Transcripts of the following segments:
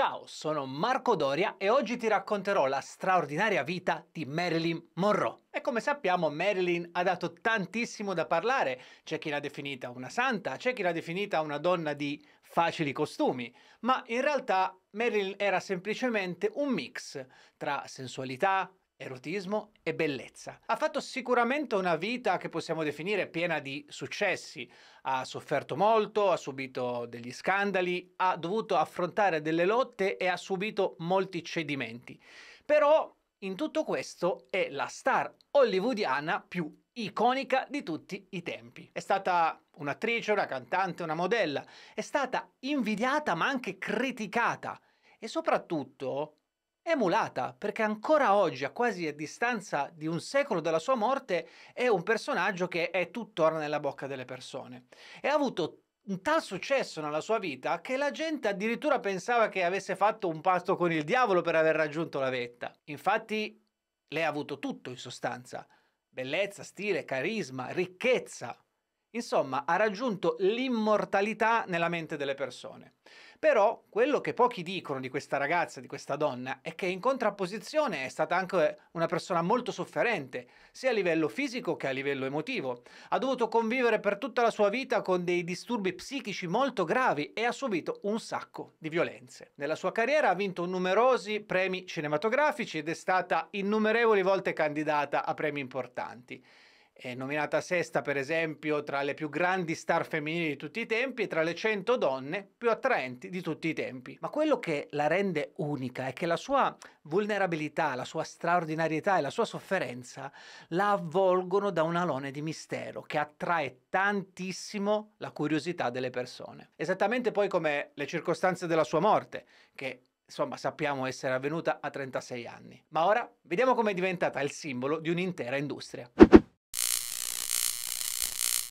Ciao, sono Marco Doria e oggi ti racconterò la straordinaria vita di Marilyn Monroe. E come sappiamo Marilyn ha dato tantissimo da parlare, c'è chi l'ha definita una santa, c'è chi l'ha definita una donna di facili costumi, ma in realtà Marilyn era semplicemente un mix tra sensualità, erotismo e bellezza. Ha fatto sicuramente una vita che possiamo definire piena di successi, ha sofferto molto, ha subito degli scandali, ha dovuto affrontare delle lotte e ha subito molti cedimenti. Però in tutto questo è la star hollywoodiana più iconica di tutti i tempi. È stata un'attrice, una cantante, una modella, è stata invidiata ma anche criticata e soprattutto emulata, perché ancora oggi, a quasi a distanza di un secolo dalla sua morte, è un personaggio che è tuttora nella bocca delle persone. E ha avuto un tal successo nella sua vita che la gente addirittura pensava che avesse fatto un pasto con il diavolo per aver raggiunto la vetta. Infatti, lei ha avuto tutto in sostanza. Bellezza, stile, carisma, ricchezza. Insomma, ha raggiunto l'immortalità nella mente delle persone. Però quello che pochi dicono di questa ragazza, di questa donna, è che in contrapposizione è stata anche una persona molto sofferente, sia a livello fisico che a livello emotivo. Ha dovuto convivere per tutta la sua vita con dei disturbi psichici molto gravi e ha subito un sacco di violenze. Nella sua carriera ha vinto numerosi premi cinematografici ed è stata innumerevoli volte candidata a premi importanti è nominata sesta per esempio tra le più grandi star femminili di tutti i tempi e tra le 100 donne più attraenti di tutti i tempi. Ma quello che la rende unica è che la sua vulnerabilità, la sua straordinarietà e la sua sofferenza la avvolgono da un alone di mistero che attrae tantissimo la curiosità delle persone. Esattamente poi come le circostanze della sua morte, che insomma sappiamo essere avvenuta a 36 anni. Ma ora vediamo come è diventata il simbolo di un'intera industria.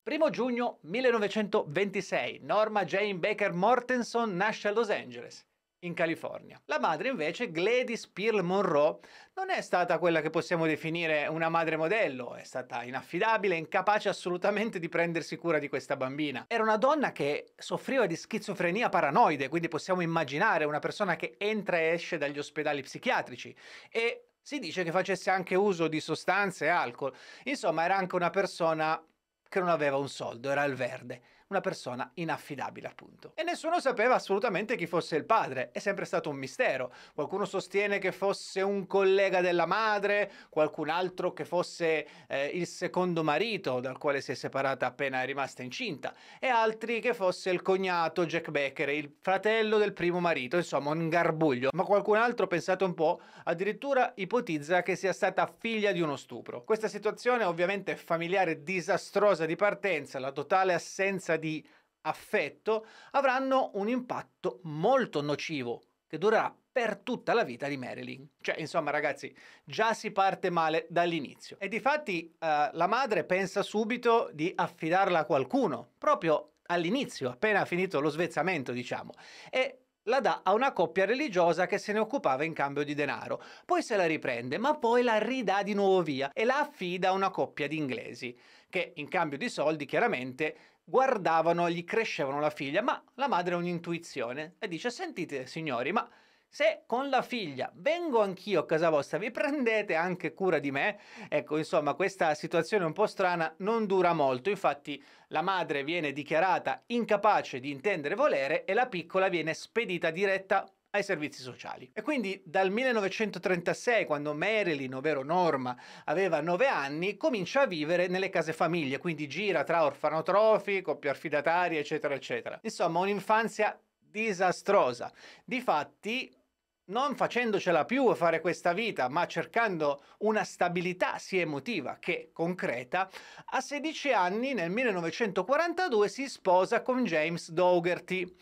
1 giugno 1926 Norma Jane Baker Mortenson nasce a Los Angeles, in California. La madre invece, Gladys Pearl Monroe, non è stata quella che possiamo definire una madre modello, è stata inaffidabile, incapace assolutamente di prendersi cura di questa bambina. Era una donna che soffriva di schizofrenia paranoide, quindi possiamo immaginare una persona che entra e esce dagli ospedali psichiatrici e si dice che facesse anche uso di sostanze e alcol. Insomma, era anche una persona che non aveva un soldo, era il verde una persona inaffidabile appunto. E nessuno sapeva assolutamente chi fosse il padre, è sempre stato un mistero. Qualcuno sostiene che fosse un collega della madre, qualcun altro che fosse eh, il secondo marito dal quale si è separata appena è rimasta incinta e altri che fosse il cognato Jack Becker, il fratello del primo marito, insomma un garbuglio. Ma qualcun altro, pensate un po', addirittura ipotizza che sia stata figlia di uno stupro. Questa situazione ovviamente familiare disastrosa di partenza, la totale assenza di affetto, avranno un impatto molto nocivo che durerà per tutta la vita di Marilyn. Cioè, insomma, ragazzi, già si parte male dall'inizio. E difatti eh, la madre pensa subito di affidarla a qualcuno, proprio all'inizio, appena finito lo svezzamento, diciamo. E la dà a una coppia religiosa che se ne occupava in cambio di denaro. Poi se la riprende, ma poi la ridà di nuovo via e la affida a una coppia di inglesi, che in cambio di soldi chiaramente guardavano, gli crescevano la figlia, ma la madre ha un'intuizione e dice, sentite signori, ma se con la figlia vengo anch'io a casa vostra, vi prendete anche cura di me? Ecco, insomma, questa situazione un po' strana non dura molto, infatti la madre viene dichiarata incapace di intendere volere e la piccola viene spedita diretta ai servizi sociali. E quindi dal 1936, quando Marilyn, ovvero Norma, aveva 9 anni, comincia a vivere nelle case famiglie, quindi gira tra orfanotrofi, coppie affidatarie, eccetera, eccetera. Insomma, un'infanzia disastrosa. Difatti, non facendocela più fare questa vita, ma cercando una stabilità sia emotiva che concreta, a 16 anni, nel 1942, si sposa con James Dougherty,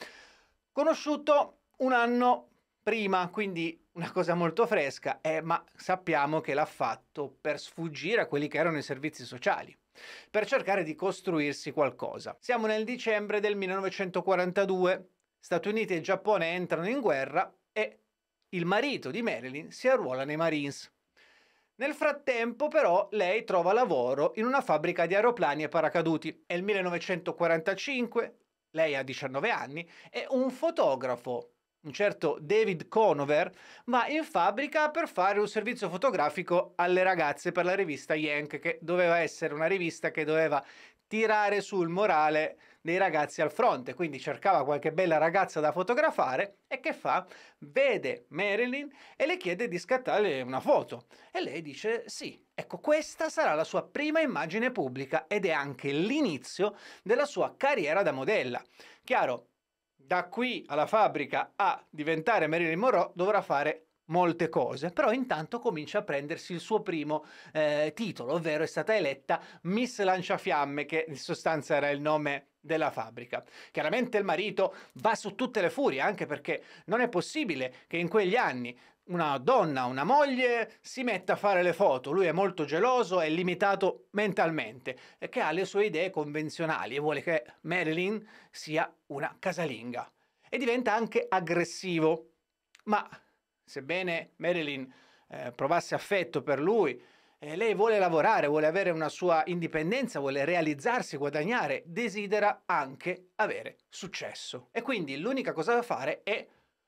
conosciuto un anno prima, quindi una cosa molto fresca, eh, ma sappiamo che l'ha fatto per sfuggire a quelli che erano i servizi sociali per cercare di costruirsi qualcosa. Siamo nel dicembre del 1942, Stati Uniti e Giappone entrano in guerra e il marito di Marilyn si arruola nei Marines. Nel frattempo però lei trova lavoro in una fabbrica di aeroplani e paracaduti. È il 1945, lei ha 19 anni e un fotografo un certo David Conover, va in fabbrica per fare un servizio fotografico alle ragazze per la rivista Yank, che doveva essere una rivista che doveva tirare sul morale dei ragazzi al fronte, quindi cercava qualche bella ragazza da fotografare e che fa? Vede Marilyn e le chiede di scattare una foto e lei dice sì. Ecco, questa sarà la sua prima immagine pubblica ed è anche l'inizio della sua carriera da modella. Chiaro, da qui alla fabbrica a diventare Marilyn Monroe dovrà fare molte cose, però intanto comincia a prendersi il suo primo eh, titolo, ovvero è stata eletta Miss Lanciafiamme, che in sostanza era il nome della fabbrica. Chiaramente il marito va su tutte le furie, anche perché non è possibile che in quegli anni una donna, una moglie, si mette a fare le foto. Lui è molto geloso, è limitato mentalmente, e che ha le sue idee convenzionali e vuole che Marilyn sia una casalinga. E diventa anche aggressivo. Ma sebbene Marilyn eh, provasse affetto per lui, eh, lei vuole lavorare, vuole avere una sua indipendenza, vuole realizzarsi, guadagnare, desidera anche avere successo. E quindi l'unica cosa da fare è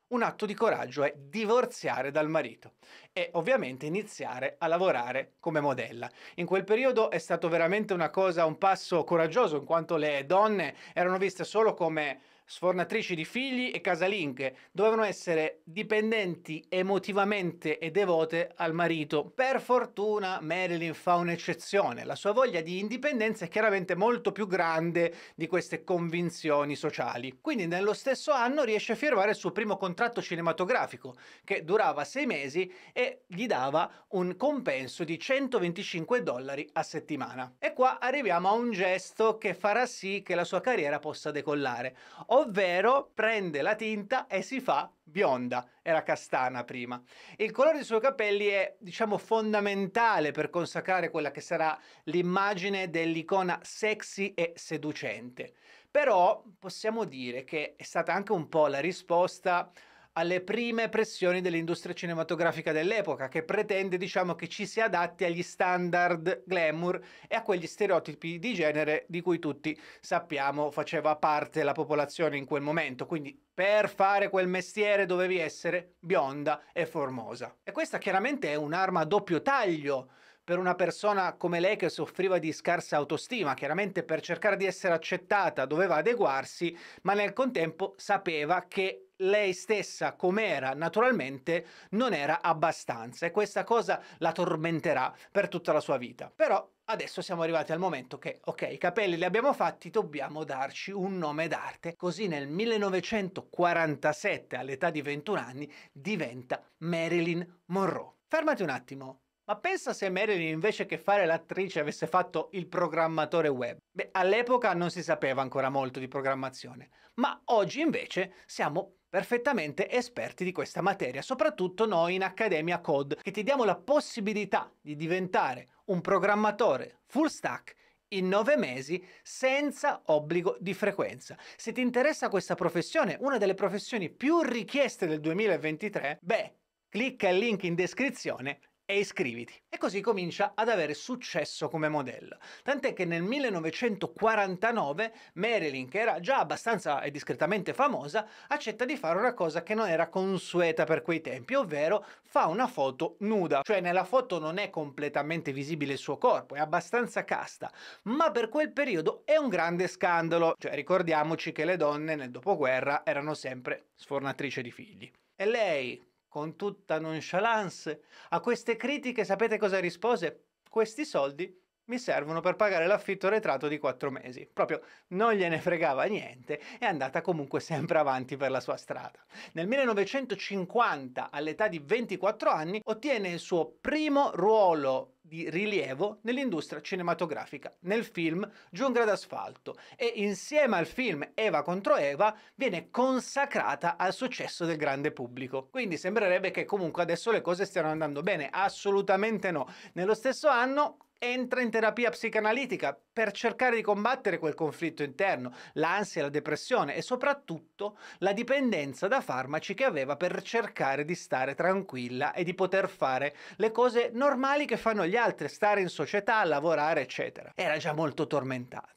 un atto di coraggio è divorziare dal marito e ovviamente iniziare a lavorare come modella. In quel periodo è stato veramente una cosa, un passo coraggioso in quanto le donne erano viste solo come sfornatrici di figli e casalinghe, dovevano essere dipendenti emotivamente e devote al marito. Per fortuna Marilyn fa un'eccezione, la sua voglia di indipendenza è chiaramente molto più grande di queste convinzioni sociali. Quindi nello stesso anno riesce a firmare il suo primo contratto cinematografico, che durava sei mesi e gli dava un compenso di 125 dollari a settimana. E qua arriviamo a un gesto che farà sì che la sua carriera possa decollare, ovvero prende la tinta e si fa bionda, era castana prima. Il colore dei suoi capelli è, diciamo, fondamentale per consacrare quella che sarà l'immagine dell'icona sexy e seducente. Però possiamo dire che è stata anche un po' la risposta alle prime pressioni dell'industria cinematografica dell'epoca, che pretende diciamo, che ci si adatti agli standard glamour e a quegli stereotipi di genere di cui tutti sappiamo faceva parte la popolazione in quel momento. Quindi per fare quel mestiere dovevi essere bionda e formosa. E questa chiaramente è un'arma a doppio taglio per una persona come lei che soffriva di scarsa autostima, chiaramente per cercare di essere accettata doveva adeguarsi, ma nel contempo sapeva che lei stessa com'era naturalmente non era abbastanza e questa cosa la tormenterà per tutta la sua vita. Però adesso siamo arrivati al momento che, ok, i capelli li abbiamo fatti, dobbiamo darci un nome d'arte. Così nel 1947, all'età di 21 anni, diventa Marilyn Monroe. Fermati un attimo. Ma pensa se Marilyn invece che fare l'attrice avesse fatto il programmatore web. Beh, all'epoca non si sapeva ancora molto di programmazione, ma oggi invece siamo perfettamente esperti di questa materia, soprattutto noi in Accademia Code, che ti diamo la possibilità di diventare un programmatore full stack in nove mesi senza obbligo di frequenza. Se ti interessa questa professione, una delle professioni più richieste del 2023, beh, clicca il link in descrizione e iscriviti. E così comincia ad avere successo come modella. Tant'è che nel 1949 Marilyn, che era già abbastanza e discretamente famosa, accetta di fare una cosa che non era consueta per quei tempi, ovvero fa una foto nuda. Cioè nella foto non è completamente visibile il suo corpo, è abbastanza casta, ma per quel periodo è un grande scandalo. Cioè ricordiamoci che le donne nel dopoguerra erano sempre sfornatrici di figli. E lei, con tutta nonchalance. A queste critiche sapete cosa rispose? Questi soldi mi servono per pagare l'affitto retrato di quattro mesi. Proprio non gliene fregava niente, è andata comunque sempre avanti per la sua strada. Nel 1950, all'età di 24 anni, ottiene il suo primo ruolo di rilievo nell'industria cinematografica, nel film Giungra d'asfalto e insieme al film Eva contro Eva viene consacrata al successo del grande pubblico. Quindi sembrerebbe che comunque adesso le cose stiano andando bene, assolutamente no. Nello stesso anno entra in terapia psicanalitica per cercare di combattere quel conflitto interno, l'ansia, la depressione e soprattutto la dipendenza da farmaci che aveva per cercare di stare tranquilla e di poter fare le cose normali che fanno gli altri, stare in società, lavorare, eccetera. Era già molto tormentata.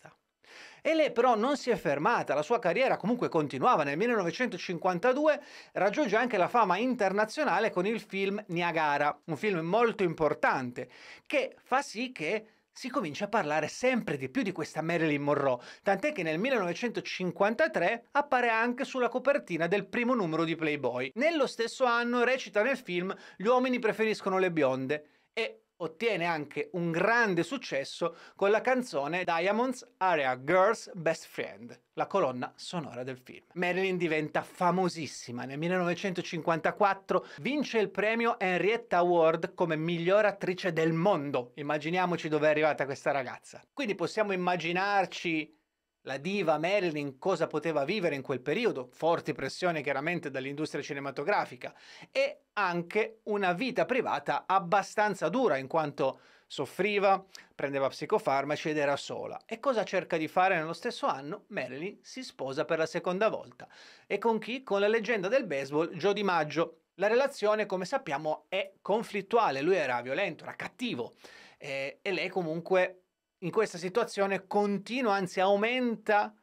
E lei però non si è fermata, la sua carriera comunque continuava. Nel 1952 raggiunge anche la fama internazionale con il film Niagara, un film molto importante, che fa sì che si comincia a parlare sempre di più di questa Marilyn Monroe, tant'è che nel 1953 appare anche sulla copertina del primo numero di Playboy. Nello stesso anno recita nel film Gli uomini preferiscono le bionde e ottiene anche un grande successo con la canzone Diamonds Area Girls Best Friend, la colonna sonora del film. Marilyn diventa famosissima. Nel 1954 vince il premio Henrietta Award come miglior attrice del mondo. Immaginiamoci dove è arrivata questa ragazza. Quindi possiamo immaginarci la diva Marilyn cosa poteva vivere in quel periodo, forti pressioni chiaramente dall'industria cinematografica e anche una vita privata abbastanza dura in quanto soffriva, prendeva psicofarmaci ed era sola. E cosa cerca di fare nello stesso anno? Marilyn si sposa per la seconda volta. E con chi? Con la leggenda del baseball Joe Di Maggio. La relazione, come sappiamo, è conflittuale, lui era violento, era cattivo eh, e lei comunque in questa situazione continua, anzi aumenta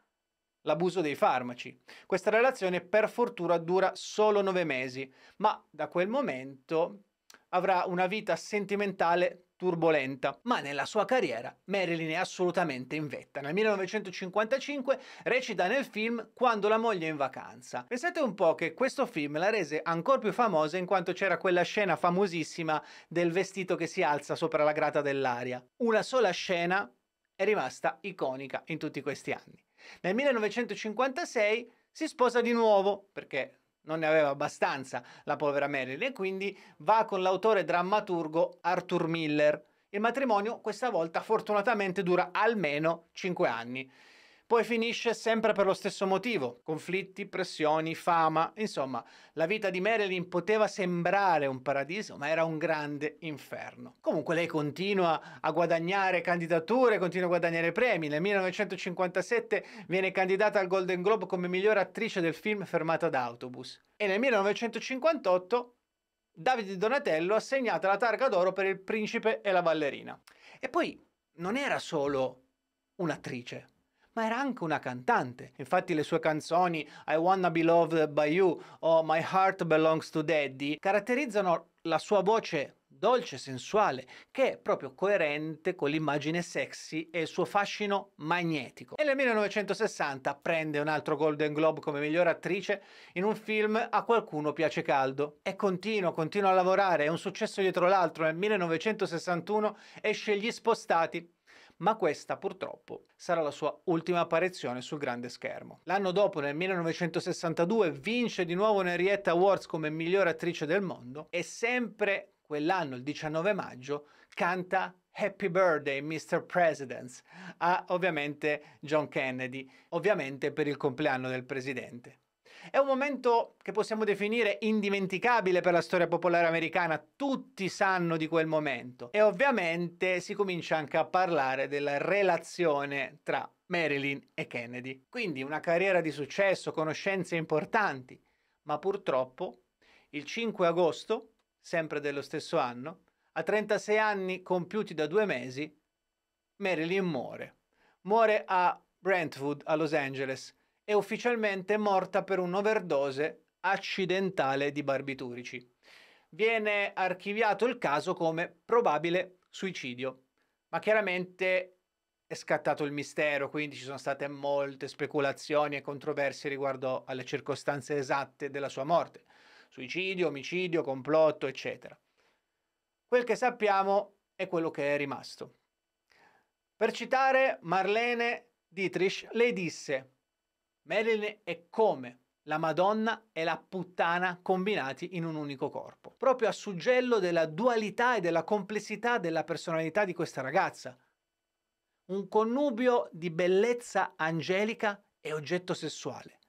l'abuso dei farmaci. Questa relazione per fortuna dura solo nove mesi, ma da quel momento avrà una vita sentimentale turbolenta, ma nella sua carriera Marilyn è assolutamente in vetta. Nel 1955 recita nel film Quando la moglie è in vacanza. Pensate un po' che questo film la rese ancora più famosa in quanto c'era quella scena famosissima del vestito che si alza sopra la grata dell'aria. Una sola scena è rimasta iconica in tutti questi anni. Nel 1956 si sposa di nuovo perché non ne aveva abbastanza la povera Marilyn e quindi va con l'autore drammaturgo Arthur Miller. Il matrimonio questa volta fortunatamente dura almeno 5 anni poi finisce sempre per lo stesso motivo, conflitti, pressioni, fama, insomma, la vita di Marilyn poteva sembrare un paradiso, ma era un grande inferno. Comunque lei continua a guadagnare candidature, continua a guadagnare premi, nel 1957 viene candidata al Golden Globe come miglior attrice del film Fermata d'autobus e nel 1958 Davide Donatello ha segnato la targa d'oro per Il principe e la ballerina. E poi non era solo un'attrice, ma era anche una cantante. Infatti le sue canzoni I Wanna Be Loved By You o My Heart Belongs to Daddy caratterizzano la sua voce dolce, sensuale, che è proprio coerente con l'immagine sexy e il suo fascino magnetico. E nel 1960 prende un altro Golden Globe come miglior attrice in un film A qualcuno piace caldo. E continua, continua a lavorare, è un successo dietro l'altro. Nel 1961 esce Gli Spostati, ma questa purtroppo sarà la sua ultima apparizione sul grande schermo. L'anno dopo, nel 1962, vince di nuovo un Henrietta Awards come miglior attrice del mondo e sempre quell'anno, il 19 maggio, canta Happy Birthday Mr. President a ovviamente John Kennedy, ovviamente per il compleanno del presidente. È un momento che possiamo definire indimenticabile per la storia popolare americana, tutti sanno di quel momento e ovviamente si comincia anche a parlare della relazione tra Marilyn e Kennedy. Quindi una carriera di successo, conoscenze importanti, ma purtroppo il 5 agosto, sempre dello stesso anno, a 36 anni compiuti da due mesi, Marilyn muore. Muore a Brentwood, a Los Angeles, è ufficialmente morta per un'overdose accidentale di barbiturici. Viene archiviato il caso come probabile suicidio, ma chiaramente è scattato il mistero, quindi ci sono state molte speculazioni e controversie riguardo alle circostanze esatte della sua morte. Suicidio, omicidio, complotto, eccetera. Quel che sappiamo è quello che è rimasto. Per citare Marlene Dietrich, lei disse Marilyn è come la Madonna e la puttana combinati in un unico corpo. Proprio a suggello della dualità e della complessità della personalità di questa ragazza. Un connubio di bellezza angelica e oggetto sessuale.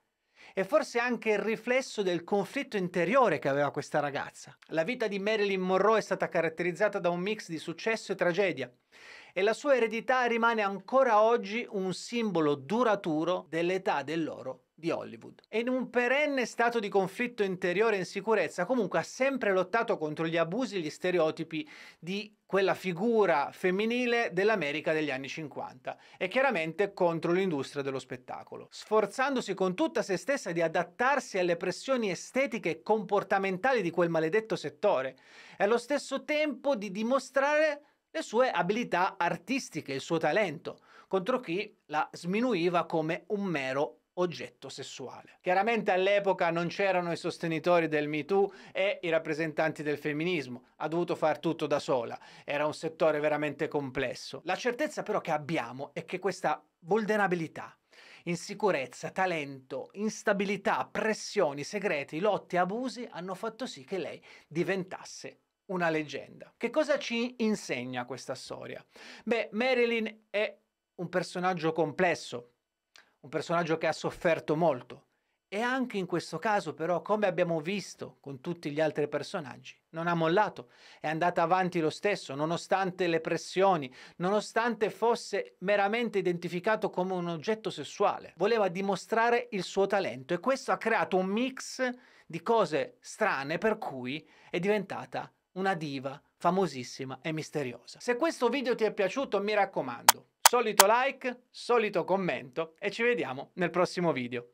E forse anche il riflesso del conflitto interiore che aveva questa ragazza. La vita di Marilyn Monroe è stata caratterizzata da un mix di successo e tragedia e la sua eredità rimane ancora oggi un simbolo duraturo dell'età dell'oro di Hollywood. E in un perenne stato di conflitto interiore e insicurezza, comunque ha sempre lottato contro gli abusi e gli stereotipi di quella figura femminile dell'America degli anni 50 e chiaramente contro l'industria dello spettacolo, sforzandosi con tutta se stessa di adattarsi alle pressioni estetiche e comportamentali di quel maledetto settore e allo stesso tempo di dimostrare le sue abilità artistiche, il suo talento, contro chi la sminuiva come un mero oggetto sessuale. Chiaramente all'epoca non c'erano i sostenitori del MeToo e i rappresentanti del femminismo, ha dovuto far tutto da sola, era un settore veramente complesso. La certezza però che abbiamo è che questa vulnerabilità, insicurezza, talento, instabilità, pressioni, segreti, lotte, abusi hanno fatto sì che lei diventasse una leggenda. Che cosa ci insegna questa storia? Beh, Marilyn è un personaggio complesso, un personaggio che ha sofferto molto. E anche in questo caso però, come abbiamo visto con tutti gli altri personaggi, non ha mollato, è andata avanti lo stesso, nonostante le pressioni, nonostante fosse meramente identificato come un oggetto sessuale. Voleva dimostrare il suo talento e questo ha creato un mix di cose strane per cui è diventata una diva famosissima e misteriosa. Se questo video ti è piaciuto mi raccomando, solito like, solito commento e ci vediamo nel prossimo video.